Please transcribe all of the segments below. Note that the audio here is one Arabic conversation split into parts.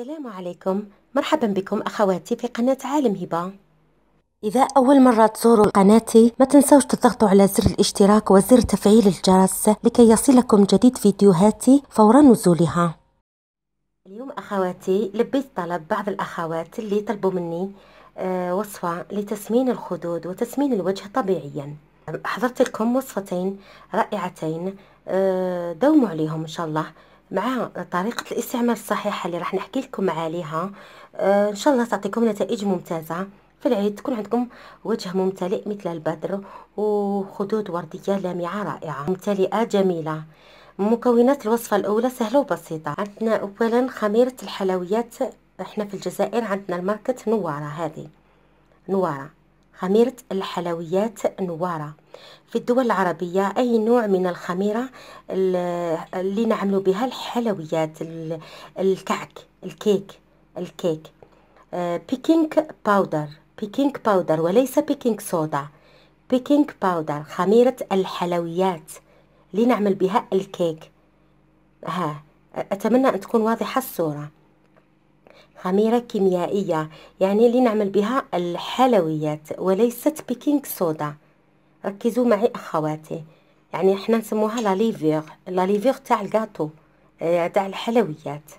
السلام عليكم مرحبا بكم أخواتي في قناة عالم هبة إذا أول مرة تزوروا قناتي ما تنسوش تضغطوا على زر الاشتراك وزر تفعيل الجرس لكي يصلكم جديد فيديوهاتي فور نزولها اليوم أخواتي لبيت طلب بعض الأخوات اللي طلبوا مني آه، وصفة لتسمين الخدود وتسمين الوجه طبيعيا حضرت لكم وصفتين رائعتين آه، دوموا عليهم إن شاء الله مع طريقة الاستعمال الصحيحة اللي راح نحكي لكم عليها آه إن شاء الله تعطيكم نتائج ممتازة في العيد تكون عندكم وجه ممتلئ مثل البدر وخدود وردية لامعة رائعة ممتلئة جميلة مكونات الوصفة الأولى سهلة وبسيطة عندنا أولا خميرة الحلويات احنا في الجزائر عندنا الماركة نوارة هذه نوارة خميرة الحلويات نوارة في الدول العربية أي نوع من الخميرة اللي نعمل بها الحلويات الكعك الكيك الكيك بيكينج باودر بيكينج باودر وليس بيكينج صودا بيكينج باودر خميرة الحلويات اللي نعمل بها الكيك ها أتمنى أن تكون واضحة الصورة خميرة كيميائية يعني اللي نعمل بها الحلويات وليست بيكينغ صودا ركزوا معي أخواتي يعني احنا نسموها لا ليفيغ لا ليفيغ تاع الكاطو آه، تاع الحلويات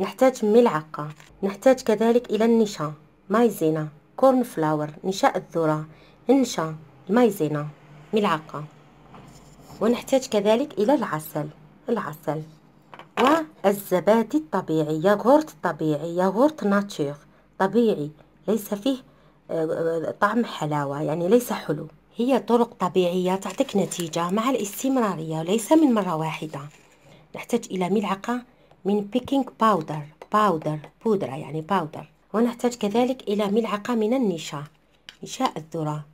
نحتاج ملعقة نحتاج كذلك إلى النشا مايزينا كورن فلاور نشاء الذرة النشا المايزينا ملعقة ونحتاج كذلك إلى العسل العسل والزبادي الطبيعي ياغورت طبيعي ياغورت ناتشور طبيعي ليس فيه آه، آه، طعم حلاوة يعني ليس حلو هي طرق طبيعية تعطيك نتيجة مع الاستمرارية وليس من مرة واحدة نحتاج إلى ملعقة من بيكنج باودر باودر بودرة يعني باودر ونحتاج كذلك إلى ملعقة من النشا نشاء الذرة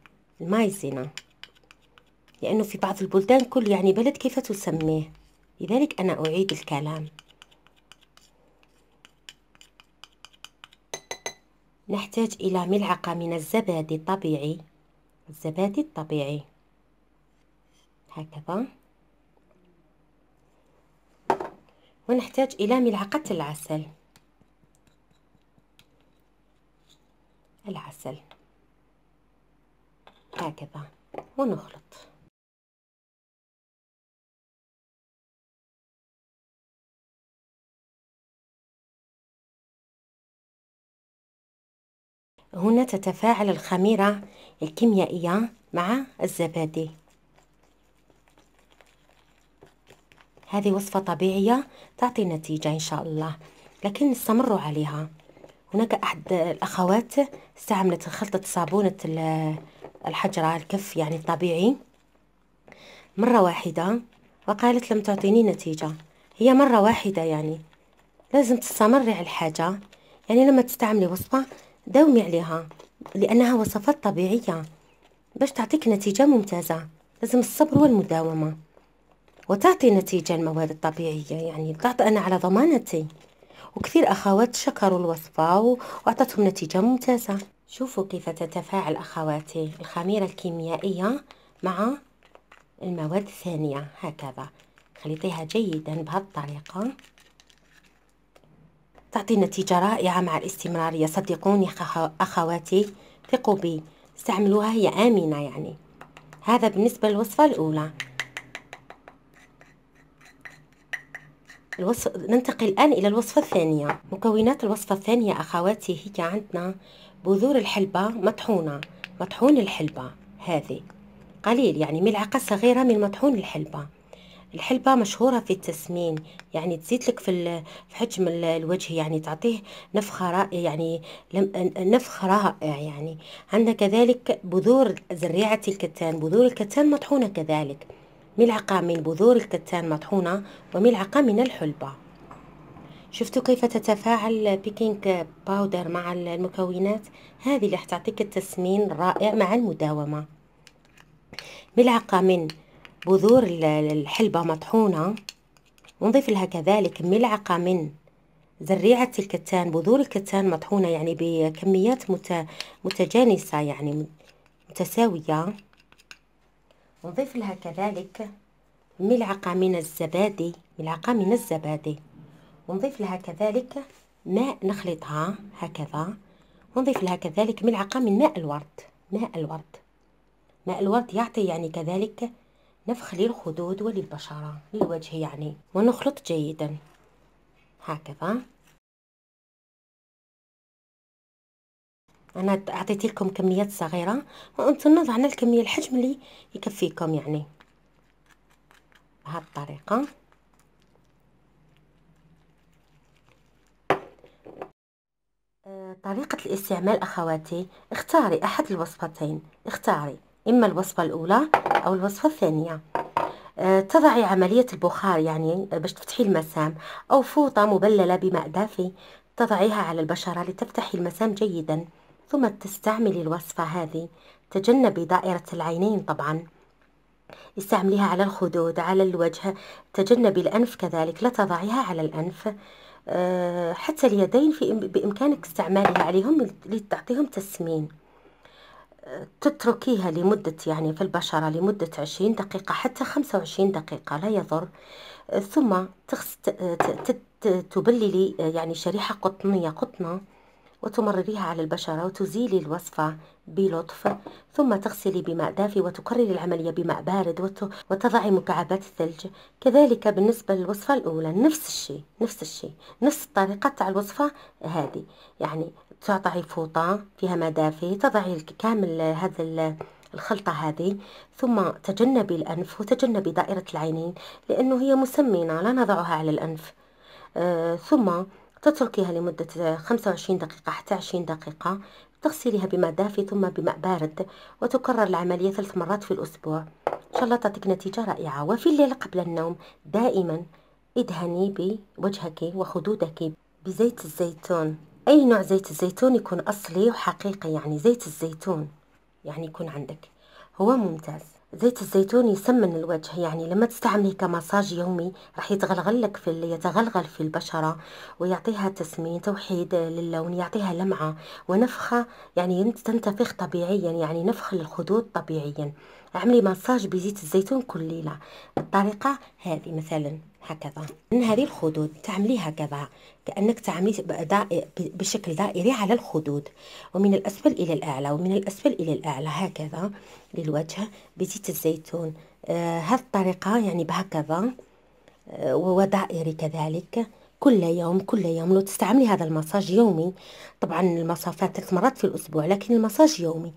المايزينا لأنه في بعض البلدان كل يعني بلد كيف تسميه لذلك أنا أعيد الكلام نحتاج إلى ملعقة من الزبادي الطبيعي الزبادي الطبيعي هكذا ونحتاج إلى ملعقة العسل العسل هكذا ونخلط هنا تتفاعل الخميرة الكيميائية مع الزبادي هذه وصفة طبيعية تعطي نتيجة إن شاء الله لكن استمروا عليها هناك أحد الأخوات استعملت خلطة صابونة الحجرة الكف يعني الطبيعي مرة واحدة وقالت لم تعطيني نتيجة هي مرة واحدة يعني لازم تستمري على الحاجة يعني لما تستعملي وصفة داومي عليها لأنها وصفات طبيعية باش تعطيك نتيجة ممتازة لازم الصبر والمداومة وتعطي نتيجة المواد الطبيعية يعني تعطي أنا على ضمانتي وكثير أخوات شكروا الوصفة وأعطتهم نتيجة ممتازة شوفوا كيف تتفاعل أخواتي الخميرة الكيميائية مع المواد الثانية هكذا خليطيها جيدا بهالطريقة تعطي نتيجة رائعة مع الاستمرارية صدقوني أخواتي ثقوا بي استعملوها هي آمنة يعني هذا بالنسبة للوصفة الأولى الوصف... ننتقل الآن إلى الوصفة الثانية مكونات الوصفة الثانية أخواتي هي عندنا بذور الحلبة مطحونة مطحون الحلبة هذه قليل يعني ملعقة صغيرة من مطحون الحلبة الحلبة مشهورة في التسمين يعني تزيد لك في حجم الوجه يعني تعطيه نفخة رائعة يعني نفخ رائع يعني عندنا كذلك بذور زريعة الكتان بذور الكتان مطحونة كذلك ملعقة من بذور الكتان مطحونة وملعقة من الحلبة شفتوا كيف تتفاعل بيكينج باودر مع المكونات هذه اللي حتعطيك التسمين رائع مع المداومة ملعقة من بذور الحلبة مطحونة ونضيف لها كذلك ملعقة من زريعة الكتان بذور الكتان مطحونة يعني بكميات متجانسة يعني متساوية ونضيف لها كذلك ملعقة من الزبادي ملعقة من الزبادي ونضيف لها كذلك ماء نخلطها هكذا ونضيف لها كذلك ملعقة من ماء الورد ماء الورد ماء الورد يعطي يعني كذلك نفخ للخدود وللبشرة للوجه يعني ونخلط جيدا هكذا انا اعطيت لكم كميات صغيره وانتم نضع على الكميه الحجم اللي يكفيكم يعني بهالطريقة الطريقه طريقة الاستعمال أخواتي اختاري أحد الوصفتين اختاري إما الوصفة الأولى أو الوصفة الثانية آه، تضعي عملية البخار يعني آه، باش تفتحي المسام أو فوطة مبللة بماء دافي تضعيها على البشرة لتفتحي المسام جيدا ثم تستعملي الوصفة هذه تجنبي دائرة العينين طبعا استعمليها على الخدود على الوجه تجنبي الأنف كذلك لا تضعيها على الأنف آه، حتى اليدين في بإمكانك استعمالها عليهم لتعطيهم تسمين تتركيها لمدة يعني في البشرة لمدة 20 دقيقة حتى 25 دقيقة لا يضر ثم تبللي يعني شريحة قطنية قطنة وتمرريها على البشرة وتزيلي الوصفة بلطف ثم تغسلي بماء دافي وتكرري العملية بماء بارد وت... وتضعي مكعبات الثلج كذلك بالنسبة للوصفة الأولى نفس الشيء نفس الشيء نفس الطريقة تاع الوصفة هذه يعني تعطي فوطة فيها ماء دافي تضعي كامل هذا الخلطة هذه ثم تجنبي الأنف وتجنبي دائرة العينين لأنه هي مسمنة لا نضعها على الأنف آه ثم تتركيها لمدة 25 دقيقة حتى 20 دقيقة تغسليها بماء دافي ثم بماء بارد وتكرر العملية ثلاث مرات في الأسبوع إن شاء الله تعطيك نتيجة رائعة وفي الليل قبل النوم دائما ادهني بوجهك وخدودك بزيت الزيتون أي نوع زيت الزيتون يكون أصلي وحقيقي يعني زيت الزيتون يعني يكون عندك هو ممتاز زيت الزيتون يسمن الوجه يعني لما تستعمليه كمساج يومي راح يتغلغل لك في يتغلغل في البشرة ويعطيها تسمين توحيد للون يعطيها لمعة ونفخة يعني تنتفخ طبيعيا يعني نفخ للخدود طبيعيا اعملي مساج بزيت الزيتون كل ليلة بالطريقة هذه مثلا هكذا من هذه الخدود تعملي هكذا كانك تعملي بشكل دائري على الخدود ومن الاسفل الى الاعلى ومن الاسفل الى الاعلى هكذا للوجه بزيت الزيتون آه هذه الطريقه يعني بهكذا آه ودائري كذلك كل يوم كل يوم لو تستعملي هذا المساج يومي طبعا المسافات ثلاث مرات في الاسبوع لكن المساج يومي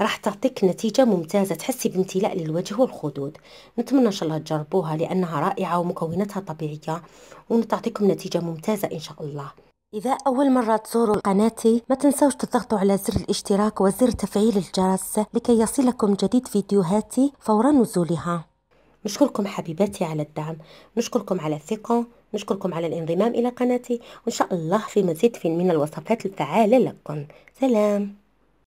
راح تعطيك نتيجه ممتازه تحسي بامتلاء للوجه والخدود نتمنى ان شاء الله تجربوها لانها رائعه ومكوناتها طبيعيه ونتعطيكم نتيجه ممتازه ان شاء الله إذا أول مرة تزوروا قناتي ما تنسوش تضغطوا على زر الاشتراك وزر تفعيل الجرس لكي يصلكم جديد فيديوهاتي فور نزولها نشكركم حبيباتي على الدعم نشكركم على الثقة نشكركم على الانضمام إلى قناتي وإن شاء الله في مزيد من الوصفات الفعالة لكم سلام